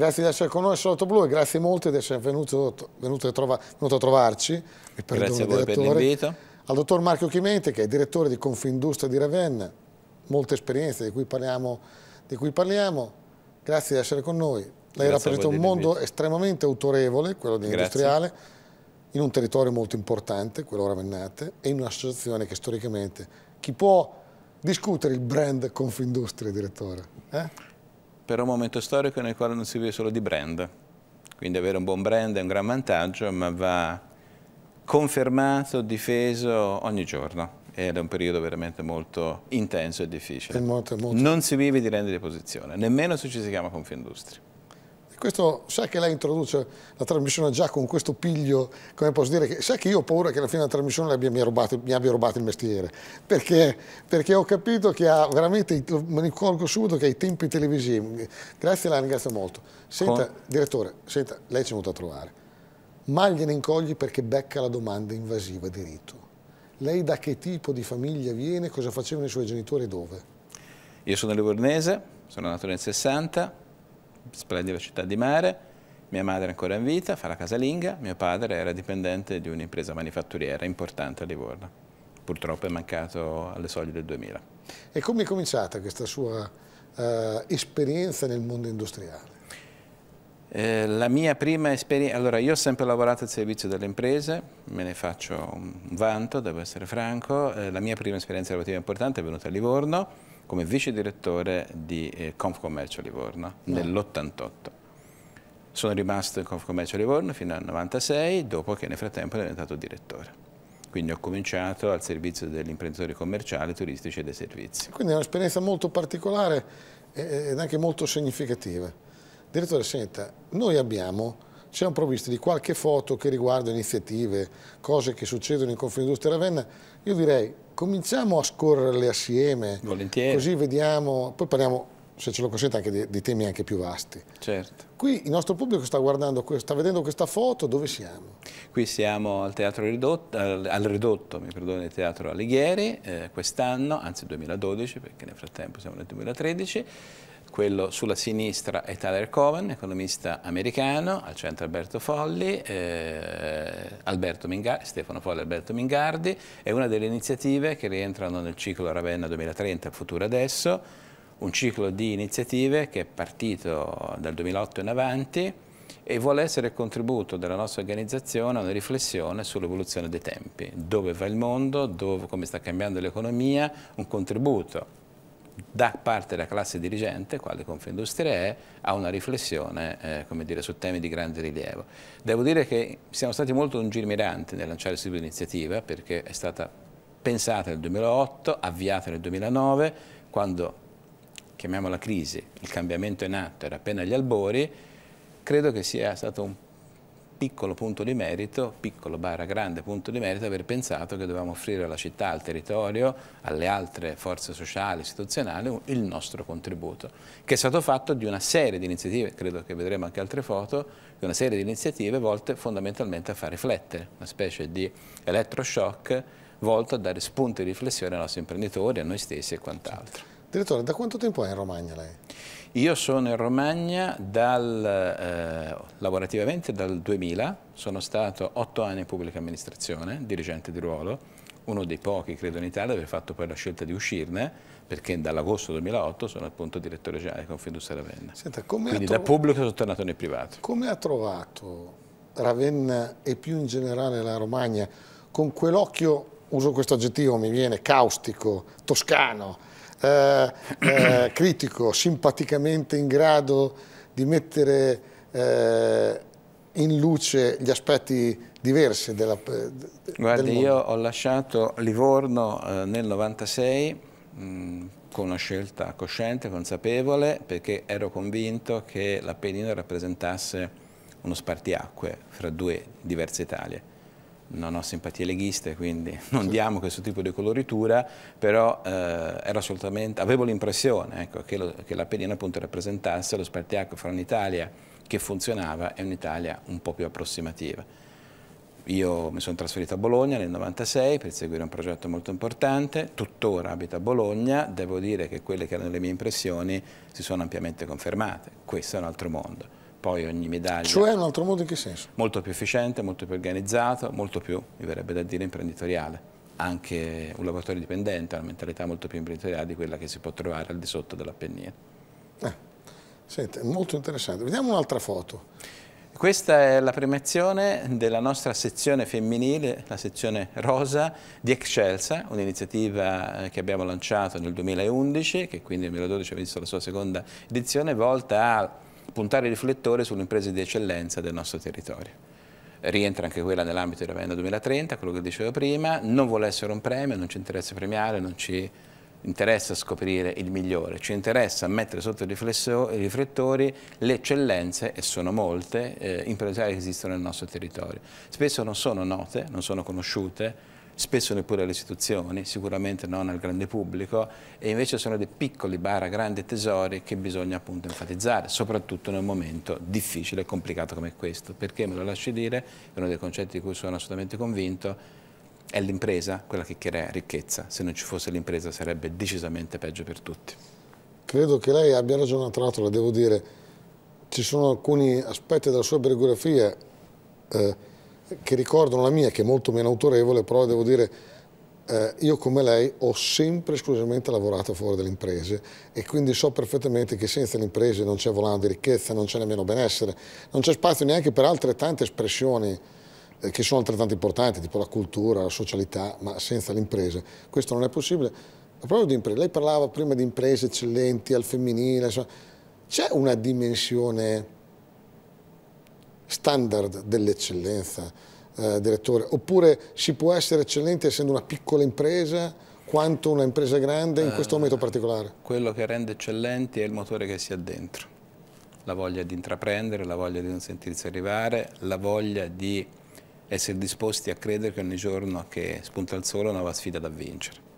Grazie di essere con noi, Solotto Blu, e grazie molto di essere venuto, venuto, trova, venuto a trovarci. Mi grazie a voi per l'invito. Al dottor Marco Chimente, che è direttore di Confindustria di Ravenna, molte esperienze di cui parliamo. Di cui parliamo. Grazie di essere con noi. Lei grazie rappresenta un mondo estremamente autorevole, quello dell'industriale, in un territorio molto importante, quello Ravennate, e in un'associazione che storicamente... Chi può discutere il brand Confindustria, direttore? Eh? per un momento storico nel quale non si vive solo di brand. Quindi avere un buon brand è un gran vantaggio, ma va confermato, difeso ogni giorno. Ed è un periodo veramente molto intenso e difficile. Molto, molto. Non si vive di rendita di posizione, nemmeno se ci si chiama Confindustria. Questo, sa che lei introduce la trasmissione già con questo piglio, come posso dire, che, sa che io ho paura che alla fine della trasmissione abbia, mi, rubato, mi, abbia rubato il mestiere, perché, perché ho capito che ha veramente, mi ne subito, che ai tempi televisivi, grazie la ringrazio molto. Senta, con... direttore, senta, lei ci è venuto a trovare, ma gliene incogli perché becca la domanda invasiva di rito. Lei da che tipo di famiglia viene, cosa facevano i suoi genitori e dove? Io sono livornese, sono nato nel 60, splendida città di mare, mia madre è ancora in vita, fa la casalinga, mio padre era dipendente di un'impresa manifatturiera importante a Livorno. Purtroppo è mancato alle soglie del 2000. E come è cominciata questa sua eh, esperienza nel mondo industriale? Eh, la mia prima esperienza, allora io ho sempre lavorato al servizio delle imprese, me ne faccio un vanto, devo essere franco, eh, la mia prima esperienza lavorativa importante è venuta a Livorno, come vice direttore di eh, Confcommercio Livorno no. nell'88. Sono rimasto in Confcommercio Livorno fino al 96, dopo che nel frattempo ero diventato direttore. Quindi ho cominciato al servizio degli imprenditori commerciali, turistici e dei servizi. Quindi è un'esperienza molto particolare ed anche molto significativa. Direttore, senta, noi abbiamo, siamo provvisti di qualche foto che riguarda iniziative, cose che succedono in Confindustria Ravenna. Io direi cominciamo a scorrerle assieme, Volentieri. così vediamo, poi parliamo, se ce lo consente, anche di, di temi anche più vasti. Certo. Qui il nostro pubblico sta, sta vedendo questa foto, dove siamo? Qui siamo al Teatro Ridotto, al, al Ridotto, mi perdone, Teatro Alighieri, eh, quest'anno, anzi 2012, perché nel frattempo siamo nel 2013, quello sulla sinistra è Tyler Cohen, economista americano, al centro Alberto Folli, eh, Alberto Mingardi, Stefano Folli e Alberto Mingardi, è una delle iniziative che rientrano nel ciclo Ravenna 2030, Futuro Adesso, un ciclo di iniziative che è partito dal 2008 in avanti e vuole essere il contributo della nostra organizzazione a una riflessione sull'evoluzione dei tempi, dove va il mondo, dove, come sta cambiando l'economia, un contributo da parte della classe dirigente, quale Confindustria è, a una riflessione eh, dire, su temi di grande rilievo. Devo dire che siamo stati molto lungimiranti nel lanciare questa iniziativa perché è stata pensata nel 2008, avviata nel 2009, quando, chiamiamola crisi, il cambiamento in atto era appena agli albori, credo che sia stato un piccolo punto di merito, piccolo barra grande punto di merito, aver pensato che dovevamo offrire alla città, al territorio, alle altre forze sociali, istituzionali, il nostro contributo, che è stato fatto di una serie di iniziative, credo che vedremo anche altre foto, di una serie di iniziative volte fondamentalmente a far riflettere, una specie di elettroshock volto a dare spunti di riflessione ai nostri imprenditori, a noi stessi e quant'altro. Direttore, da quanto tempo è in Romagna lei? Io sono in Romagna dal, eh, lavorativamente dal 2000, sono stato otto anni in pubblica amministrazione, dirigente di ruolo, uno dei pochi, credo in Italia, ad aver fatto poi la scelta di uscirne, perché dall'agosto 2008 sono appunto direttore generale di Confindustria Ravenna. Senta, Quindi da pubblico sono tornato nel privato. Come ha trovato Ravenna e più in generale la Romagna con quell'occhio, uso questo aggettivo, mi viene caustico, toscano, eh, eh, critico, simpaticamente in grado di mettere eh, in luce gli aspetti diversi della eh, Guardi, io ho lasciato Livorno eh, nel 1996 con una scelta cosciente, consapevole, perché ero convinto che l'Appennino rappresentasse uno spartiacque fra due diverse Italie non ho simpatie leghiste, quindi non sì. diamo questo tipo di coloritura, però eh, avevo l'impressione ecco, che, lo, che la appunto rappresentasse lo spartiacco fra un'Italia che funzionava e un'Italia un po' più approssimativa. Io mi sono trasferito a Bologna nel 1996 per seguire un progetto molto importante, tuttora abito a Bologna, devo dire che quelle che erano le mie impressioni si sono ampiamente confermate, questo è un altro mondo poi ogni medaglia. Cioè un altro modo in che senso? Molto più efficiente, molto più organizzato, molto più, mi verrebbe da dire, imprenditoriale. Anche un lavoratore dipendente ha una mentalità molto più imprenditoriale di quella che si può trovare al di sotto dell'Appennino. Eh, senti, molto interessante. Vediamo un'altra foto. Questa è la premiazione della nostra sezione femminile, la sezione rosa di Excelsa, un'iniziativa eh, che abbiamo lanciato nel 2011, che quindi nel 2012 ha visto la sua seconda edizione, volta a puntare il riflettore sulle imprese di eccellenza del nostro territorio. Rientra anche quella nell'ambito di Ravenna 2030, quello che dicevo prima, non vuole essere un premio, non ci interessa premiare, non ci interessa scoprire il migliore, ci interessa mettere sotto i riflettori le eccellenze, e sono molte, eh, impresariali che esistono nel nostro territorio. Spesso non sono note, non sono conosciute, spesso neppure alle istituzioni, sicuramente non al grande pubblico, e invece sono dei piccoli bar a grandi tesori che bisogna appunto enfatizzare, soprattutto in un momento difficile e complicato come questo, perché me lo lasci dire, è uno dei concetti di cui sono assolutamente convinto, è l'impresa quella che crea ricchezza, se non ci fosse l'impresa sarebbe decisamente peggio per tutti. Credo che lei abbia ragione, tra l'altro le devo dire, ci sono alcuni aspetti della sua biografia eh, che ricordano la mia, che è molto meno autorevole, però devo dire, eh, io come lei ho sempre esclusivamente lavorato a favore delle imprese e quindi so perfettamente che senza le imprese non c'è volano di ricchezza, non c'è nemmeno benessere, non c'è spazio neanche per altre tante espressioni eh, che sono altrettanto importanti, tipo la cultura, la socialità, ma senza le imprese questo non è possibile. Ma Proprio di imprese. Lei parlava prima di imprese eccellenti al femminile, c'è una dimensione standard dell'eccellenza, eh, direttore? Oppure si può essere eccellenti essendo una piccola impresa quanto una impresa grande in questo eh, momento particolare? Quello che rende eccellenti è il motore che si ha dentro, la voglia di intraprendere, la voglia di non sentirsi arrivare, la voglia di essere disposti a credere che ogni giorno che spunta il sole è una nuova sfida da vincere.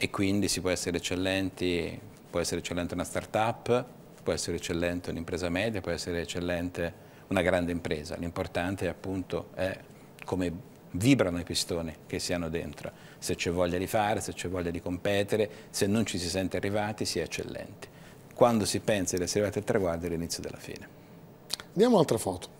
E quindi si può essere eccellenti, può essere eccellente una start-up, può essere eccellente un'impresa media, può essere eccellente una grande impresa, l'importante appunto è come vibrano i pistoni che siano dentro, se c'è voglia di fare, se c'è voglia di competere, se non ci si sente arrivati si è eccellenti. Quando si pensa di essere arrivati al traguardo è l'inizio della fine. Andiamo un'altra foto.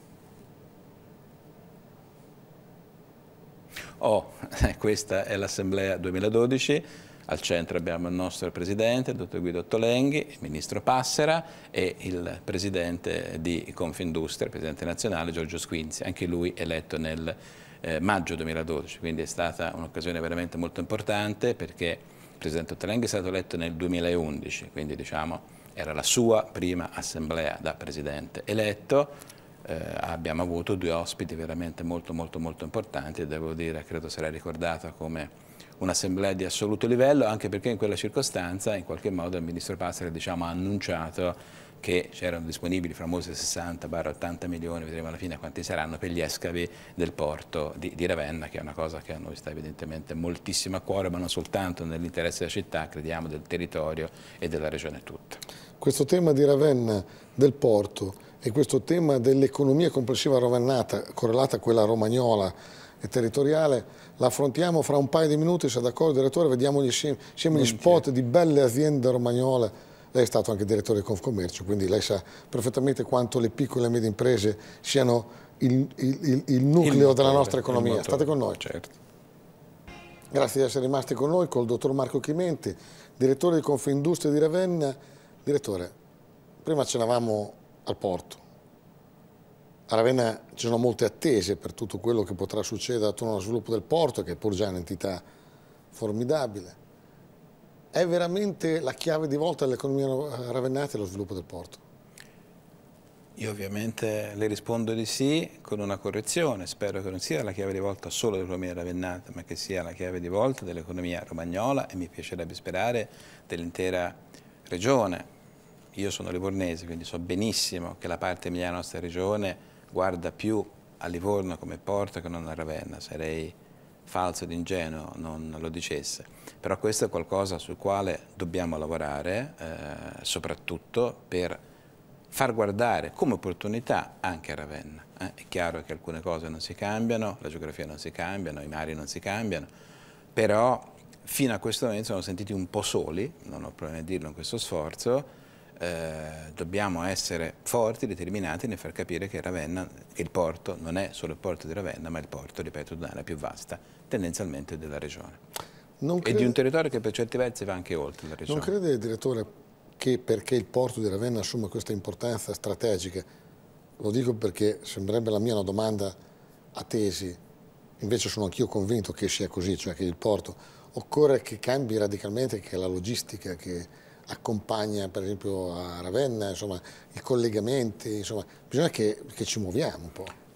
Oh, questa è l'assemblea 2012 al centro abbiamo il nostro Presidente, il Dottor Guido Ottolenghi, il Ministro Passera e il Presidente di Confindustria, il Presidente nazionale Giorgio Squinzi, anche lui eletto nel eh, maggio 2012, quindi è stata un'occasione veramente molto importante perché il Presidente Ottolenghi è stato eletto nel 2011, quindi diciamo era la sua prima assemblea da Presidente eletto, eh, abbiamo avuto due ospiti veramente molto molto molto importanti e devo dire, credo sarà ricordato come un'assemblea di assoluto livello, anche perché in quella circostanza in qualche modo il ministro Passera diciamo, ha annunciato che c'erano disponibili famosi 60-80 milioni, vedremo alla fine quanti saranno, per gli escavi del porto di, di, Ravenna, che è una cosa che a noi sta evidentemente moltissimo a cuore, ma non soltanto nell'interesse della città, crediamo del territorio e della regione tutta. Questo tema di Ravenna, del porto e questo tema dell'economia complessiva ravennata, correlata a quella romagnola, e territoriale, la affrontiamo fra un paio di minuti, se d'accordo direttore, vediamo insieme gli spot di belle aziende romagnole lei è stato anche direttore di Confcommercio, quindi lei sa perfettamente quanto le piccole e medie imprese siano il, il, il, il nucleo motore, della nostra economia. State con noi. Certo. Grazie di essere rimasti con noi, col dottor Marco Chimenti, direttore di Confindustria di Ravenna. Direttore, prima cenavamo al porto, a Ravenna ci sono molte attese per tutto quello che potrà succedere attorno allo sviluppo del porto, che è pur già un'entità formidabile. È veramente la chiave di volta dell'economia ravennata lo sviluppo del porto? Io ovviamente le rispondo di sì con una correzione, spero che non sia la chiave di volta solo dell'economia ravennata, ma che sia la chiave di volta dell'economia romagnola e mi piacerebbe sperare dell'intera regione. Io sono livornese, quindi so benissimo che la parte emiliana della nostra regione guarda più a Livorno come porta che non a Ravenna, sarei falso ed ingenuo non lo dicesse. Però questo è qualcosa sul quale dobbiamo lavorare, eh, soprattutto per far guardare come opportunità anche a Ravenna. Eh, è chiaro che alcune cose non si cambiano, la geografia non si cambiano, i mari non si cambiano, però fino a questo momento sono sentiti un po' soli, non ho problemi a dirlo in questo sforzo, eh, dobbiamo essere forti, determinati nel far capire che Ravenna, il porto non è solo il porto di Ravenna, ma il porto, ripeto, di più vasta, tendenzialmente della regione. Non e di un territorio che per certi versi va anche oltre la regione. Non crede, direttore, che perché il porto di Ravenna assuma questa importanza strategica, lo dico perché sembrerebbe la mia una domanda a tesi, invece sono anch'io convinto che sia così, cioè che il porto occorre che cambi radicalmente che la logistica, che accompagna per esempio a Ravenna, insomma, i collegamenti, insomma, bisogna che, che ci muoviamo un po'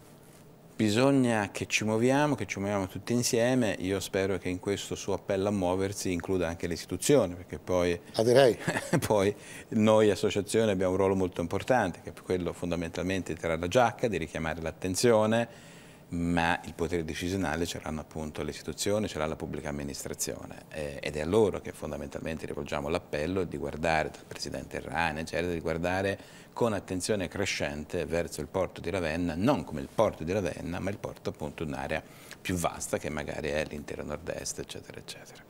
bisogna che ci muoviamo, che ci muoviamo tutti insieme. Io spero che in questo suo appello a muoversi includa anche le istituzioni, perché poi, ah, poi noi associazione abbiamo un ruolo molto importante, che è quello fondamentalmente di tirare la giacca, di richiamare l'attenzione, ma il potere decisionale ce l'hanno appunto le istituzioni, ce l'ha la pubblica amministrazione eh, ed è a loro che fondamentalmente rivolgiamo l'appello di guardare, dal Presidente Rane, eccetera, di guardare con attenzione crescente verso il porto di Ravenna, non come il porto di Ravenna, ma il porto appunto un'area più vasta che magari è l'intero nord-est, eccetera, eccetera.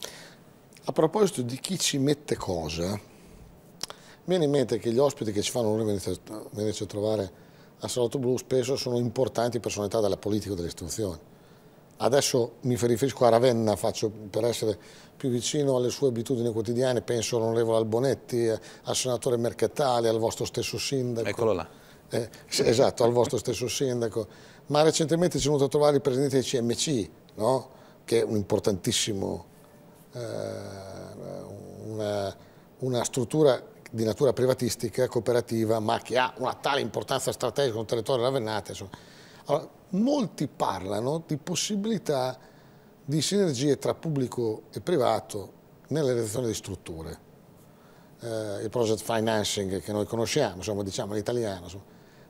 A proposito di chi ci mette cosa, mi viene in mente che gli ospiti che ci fanno venire a trovare a Salotto Blu spesso sono importanti personalità della politica e delle istituzioni. Adesso mi riferisco a Ravenna, faccio, per essere più vicino alle sue abitudini quotidiane, penso all'onorevole Albonetti, eh, al senatore Mercatali, al vostro stesso sindaco. Eccolo là. Eh, esatto, al vostro stesso sindaco. Ma recentemente ci sono venuto a trovare il presidente del CMC, no? che è un importantissimo, eh, una, una struttura di natura privatistica, cooperativa, ma che ha una tale importanza strategica nel territorio della Vennata. Allora, molti parlano di possibilità di sinergie tra pubblico e privato nella realizzazione di strutture. Eh, il project financing che noi conosciamo, insomma, diciamo in italiano,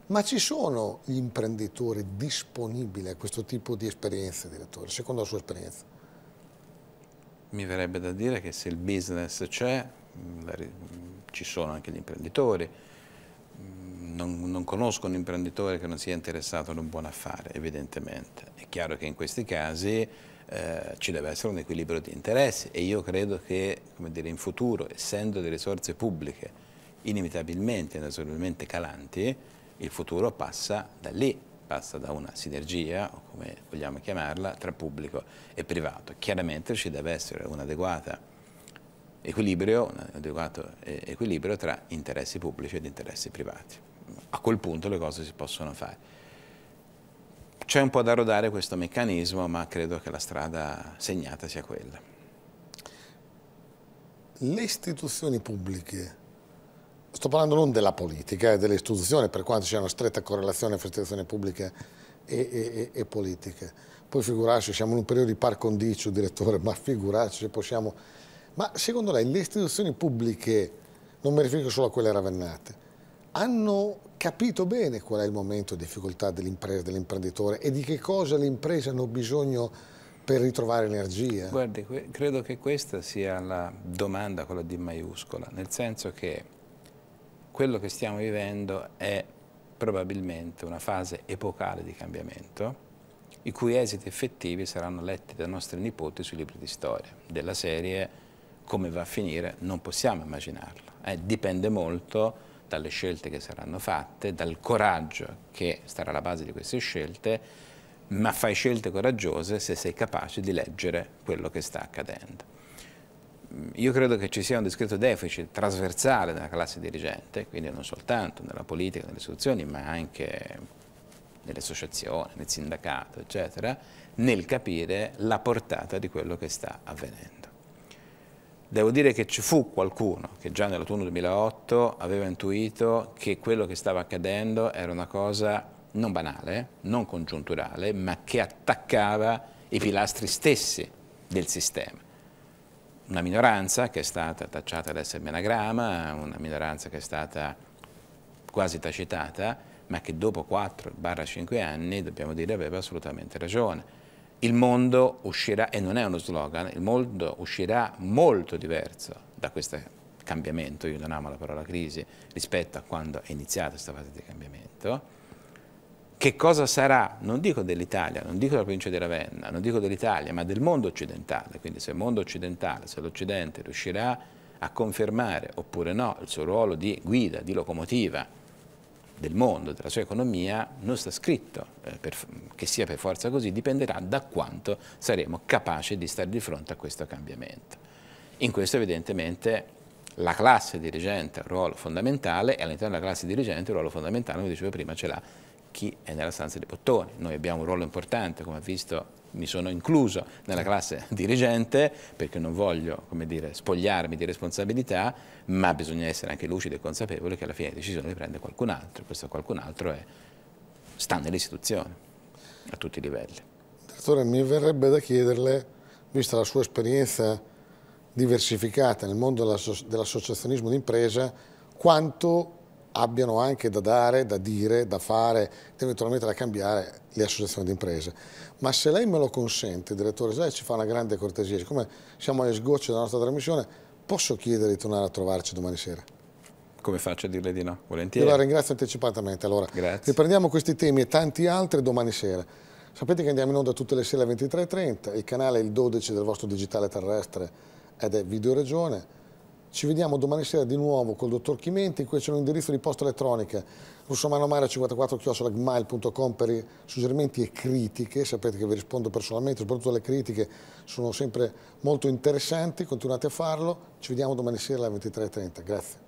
ma ci sono gli imprenditori disponibili a questo tipo di esperienze, direttore, secondo la sua esperienza? Mi verrebbe da dire che se il business c'è, ci sono anche gli imprenditori, mm, non, non, conosco un imprenditore che non sia interessato ad un buon affare, evidentemente. È chiaro che in questi casi eh, ci deve essere un equilibrio di interessi e io credo che come dire, in futuro, essendo delle risorse pubbliche inevitabilmente, e naturalmente calanti, il futuro passa da lì, passa da una sinergia, o come vogliamo chiamarla, tra pubblico e privato. Chiaramente ci deve essere un'adeguata equilibrio, un adeguato equilibrio tra interessi pubblici ed interessi privati. A quel punto le cose si possono fare. C'è un po' da rodare questo meccanismo, ma credo che la strada segnata sia quella. Le istituzioni pubbliche, sto parlando non della politica e eh, delle istituzioni, per quanto c'è una stretta correlazione fra istituzioni pubbliche e, e, e politiche, poi figurarci, siamo in un periodo di par condicio, direttore, ma figurarci se possiamo ma secondo lei le istituzioni pubbliche, non mi riferisco solo a quelle ravennate, hanno capito bene qual è il momento di difficoltà dell'impresa, dell'imprenditore e di che cosa le imprese hanno bisogno per ritrovare energia? Guardi, credo che questa sia la domanda con la D maiuscola, nel senso che quello che stiamo vivendo è probabilmente una fase epocale di cambiamento i cui esiti effettivi saranno letti dai nostri nipoti sui libri di storia, della serie come va a finire non possiamo immaginarlo. Eh, dipende molto dalle scelte che saranno fatte, dal coraggio che starà alla base di queste scelte, ma fai scelte coraggiose se sei capace di leggere quello che sta accadendo. Io credo che ci sia un discreto deficit trasversale nella classe dirigente, quindi non soltanto nella politica, nelle istituzioni, ma anche nelle associazioni, nel sindacato, eccetera, nel capire la portata di quello che sta avvenendo. Devo dire che ci fu qualcuno che già nell'autunno 2008 aveva intuito che quello che stava accadendo era una cosa non banale, non congiunturale, ma che attaccava i pilastri stessi del sistema. Una minoranza che è stata tacciata ad essere menagrama, una minoranza che è stata quasi tacitata, ma che dopo 4-5 anni, dobbiamo dire, aveva assolutamente ragione il mondo uscirà, e non è uno slogan, il mondo uscirà molto diverso da questo cambiamento, io non amo la parola crisi, rispetto a quando è iniziata questa fase di cambiamento. Che cosa sarà, non dico dell'Italia, non dico della provincia di Ravenna, non dico dell'Italia, ma del mondo occidentale, quindi se il mondo occidentale, se l'Occidente riuscirà a confermare oppure no il suo ruolo di guida, di locomotiva del mondo, della sua economia, non sta scritto eh, per, che sia per forza così, dipenderà da quanto saremo capaci di stare di fronte a questo cambiamento. In questo evidentemente la classe dirigente ha un ruolo fondamentale e all'interno della classe dirigente un ruolo fondamentale, come dicevo prima, ce l'ha chi è nella stanza dei bottoni. Noi abbiamo un ruolo importante, come ha visto mi sono incluso nella classe dirigente perché non voglio dire, spogliarmi di responsabilità, ma bisogna essere anche lucidi e consapevoli che alla fine la decisione le prende qualcun altro. Questo qualcun altro è, sta nell'istituzione a tutti i livelli. Dottore, mi verrebbe da chiederle, vista la sua esperienza diversificata nel mondo dell'associazionismo d'impresa, quanto abbiano anche da dare, da dire, da fare, eventualmente da cambiare le associazioni di imprese. Ma se lei me lo consente, direttore, se lei ci fa una grande cortesia, siccome siamo alle sgocce della nostra trasmissione, posso chiedere di tornare a trovarci domani sera? Come faccio a dirle di no? Volentieri. Io la ringrazio anticipatamente. Allora, Grazie. riprendiamo questi temi e tanti altri domani sera. Sapete che andiamo in onda tutte le sere alle 23.30, il canale è il 12 del vostro digitale terrestre ed è Videoregione ci vediamo domani sera di nuovo col dottor Chimenti, qui c'è un indirizzo di posta elettronica russomanomara 54 per suggerimenti e critiche, sapete che vi rispondo personalmente, soprattutto le critiche sono sempre molto interessanti, continuate a farlo, ci vediamo domani sera alle 23.30, grazie.